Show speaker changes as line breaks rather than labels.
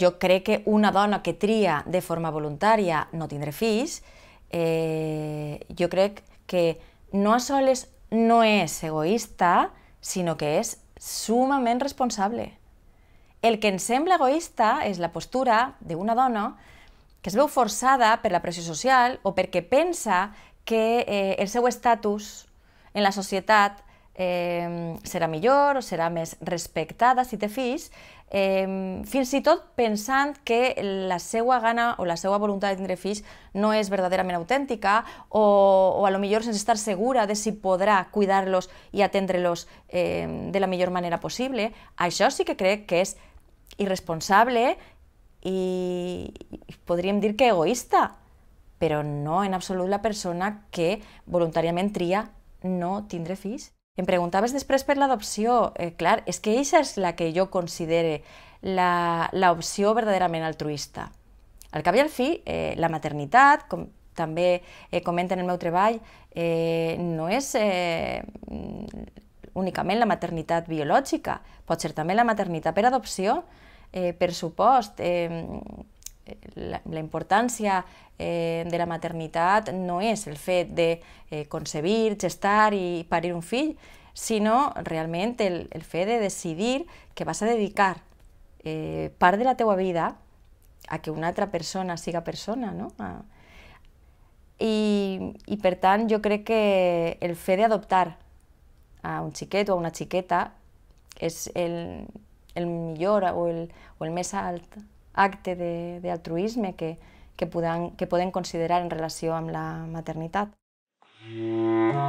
jo crec que una dona que tria de forma voluntària no tindre fills, eh, jo crec que no a soles no és egoista, sinó que és sumament responsable. El que ens sembla egoista és la postura d'una dona que es veu forçada per la pressió social o perquè pensa que eh, el seu estatus en la societat eh, serà millor o serà més respectada, si te fis, eh, fins i tot pensant que la seva gana o la seva voluntat de tindre fills no és verdaderament autèntica o, o a lo millor sense estar segura de si podrà cuidar-los i atendre-los eh, de la millor manera possible, això sí que crec que és irresponsable i podríem dir que egoista, però no en absolut la persona que voluntàriament tria no tindre fills. Em preguntaves després per l'adopció. Eh, clar, és que això és la que jo considere l'opció verdaderament altruista. Al cap i al fi, eh, la maternitat, com també eh, comenten en el meu treball, eh, no és eh, únicament la maternitat biològica, pot ser també la maternitat per adopció, eh, per supost, eh, la, la importància eh, de la maternitat no és el fet de eh, concebir, gestar i parir un fill, sinó realment el, el fet de decidir que vas a dedicar eh, part de la teua vida a que una altra persona siga persona, no? A... I, I per tant jo crec que el fet d'adoptar a un xiquet o a una xiqueta és el, el millor o el, o el més alt acte d'altruisme que, que, que poden considerar en relació amb la maternitat. Mm.